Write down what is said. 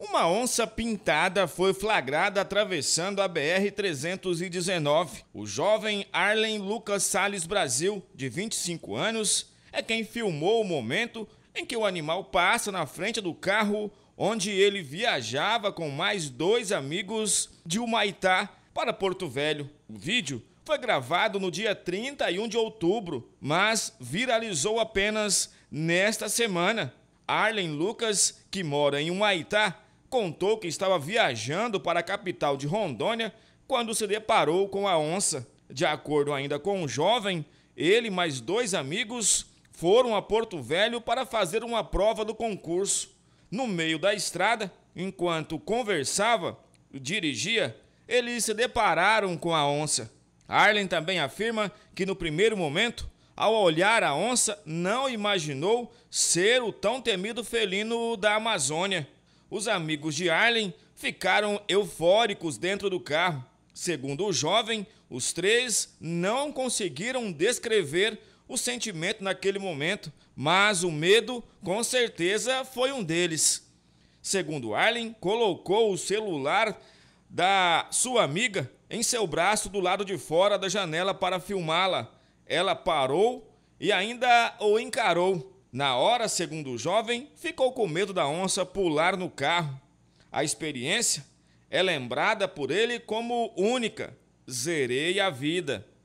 Uma onça pintada foi flagrada atravessando a BR-319. O jovem Arlen Lucas Sales Brasil, de 25 anos, é quem filmou o momento em que o animal passa na frente do carro onde ele viajava com mais dois amigos de Humaitá para Porto Velho. O vídeo foi gravado no dia 31 de outubro, mas viralizou apenas nesta semana. Arlen Lucas, que mora em Humaitá, contou que estava viajando para a capital de Rondônia quando se deparou com a onça. De acordo ainda com o um jovem, ele e mais dois amigos foram a Porto Velho para fazer uma prova do concurso. No meio da estrada, enquanto conversava, dirigia, eles se depararam com a onça. Arlen também afirma que no primeiro momento, ao olhar a onça, não imaginou ser o tão temido felino da Amazônia. Os amigos de Arlen ficaram eufóricos dentro do carro. Segundo o jovem, os três não conseguiram descrever o sentimento naquele momento, mas o medo com certeza foi um deles. Segundo Arlen, colocou o celular da sua amiga em seu braço do lado de fora da janela para filmá-la. Ela parou e ainda o encarou. Na hora, segundo o jovem, ficou com medo da onça pular no carro. A experiência é lembrada por ele como única. Zerei a vida.